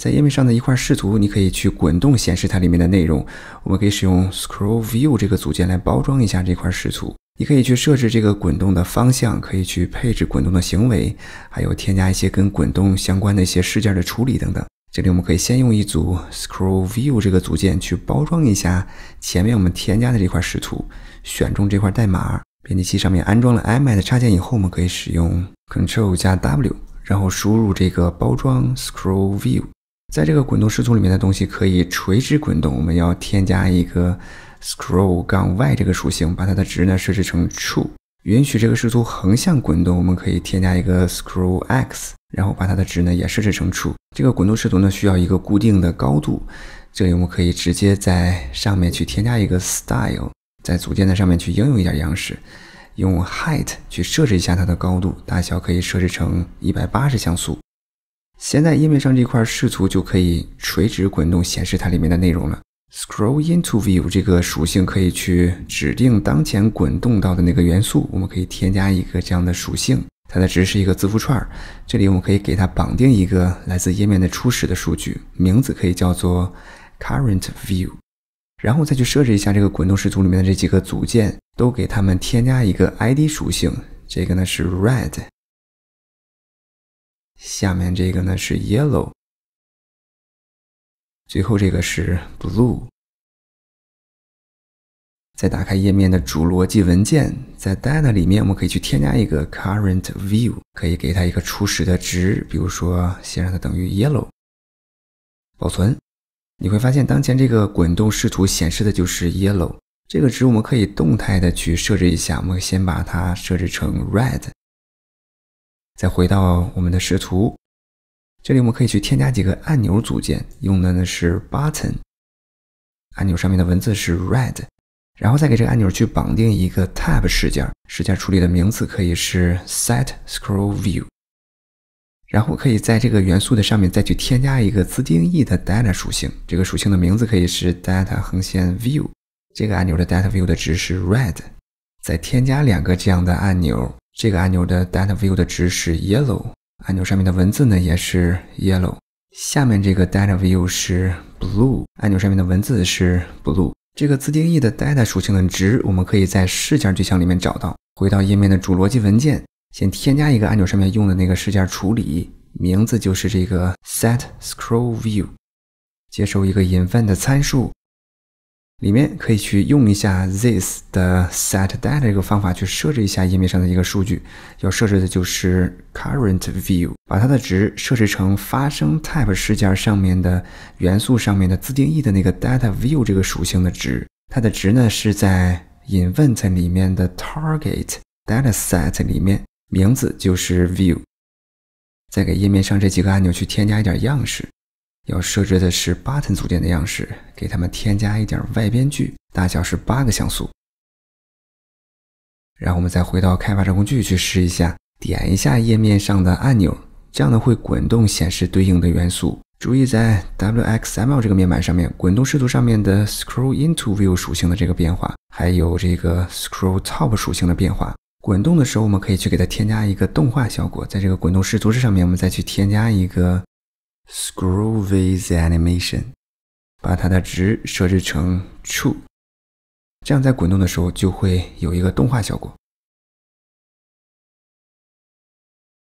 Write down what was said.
在页面上的一块视图，你可以去滚动显示它里面的内容。我们可以使用 Scroll View 这个组件来包装一下这块视图。你可以去设置这个滚动的方向，可以去配置滚动的行为，还有添加一些跟滚动相关的一些事件的处理等等。这里我们可以先用一组 Scroll View 这个组件去包装一下前面我们添加的这块视图。选中这块代码，编辑器上面安装了 i m a c 插件以后，我们可以使用 Control 加 W，然后输入这个包装 Scroll View。在这个滚动视图里面的东西可以垂直滚动，我们要添加一个 s c r o l l 杠 y 这个属性，把它的值呢设置成 true，允许这个视图横向滚动，我们可以添加一个 scroll-x，然后把它的值呢也设置成 true。这个滚动视图呢需要一个固定的高度，这里我们可以直接在上面去添加一个 style，在组件的上面去应用一点样式，用 height 去设置一下它的高度大小可以设置成一百八十像素。现在页面上这块视图就可以垂直滚动显示它里面的内容了。scrollIntoView 这个属性可以去指定当前滚动到的那个元素，我们可以添加一个这样的属性，它的值是一个字符串儿。这里我们可以给它绑定一个来自页面的初始的数据，名字可以叫做 currentView，然后再去设置一下这个滚动视图里面的这几个组件，都给它们添加一个 ID 属性，这个呢是 red。下面这个呢是 yellow，最后这个是 blue。再打开页面的主逻辑文件，在 data 里面，我们可以去添加一个 current view，可以给它一个初始的值，比如说先让它等于 yellow，保存。你会发现当前这个滚动视图显示的就是 yellow 这个值，我们可以动态的去设置一下。我们先把它设置成 red。再回到我们的视图，这里我们可以去添加几个按钮组件，用的呢是 Button 按钮上面的文字是 Red，然后再给这个按钮去绑定一个 t a b 事件，事件处理的名字可以是 SetScrollView，然后可以在这个元素的上面再去添加一个自定义的 Data 属性，这个属性的名字可以是 Data 横线 View，这个按钮的 DataView 的值是 Red，再添加两个这样的按钮。这个按钮的 data view 的值是 yellow，按钮上面的文字呢也是 yellow。下面这个 data view 是 blue，按钮上面的文字是 blue。这个自定义的 data 属性的值，我们可以在事件对象里面找到。回到页面的主逻辑文件，先添加一个按钮上面用的那个事件处理，名字就是这个 set scroll view，接收一个引用的参数。里面可以去用一下 this 的 setData 这个方法去设置一下页面上的一个数据。要设置的就是 currentView，把它的值设置成发生 type 事件上面的元素上面的自定义的那个 dataView 这个属性的值。它的值呢是在 i n v e n t 里面的 target dataset 里面，名字就是 view。再给页面上这几个按钮去添加一点样式。要设置的是 button 组件的样式，给它们添加一点外边距，大小是八个像素。然后我们再回到开发者工具去试一下，点一下页面上的按钮，这样呢会滚动显示对应的元素。注意在 wxml 这个面板上面，滚动视图上面的 scrollIntoView 属性的这个变化，还有这个 scrollTop 属性的变化。滚动的时候，我们可以去给它添加一个动画效果。在这个滚动视图上面，我们再去添加一个。Scroll with animation，把它的值设置成 true，这样在滚动的时候就会有一个动画效果。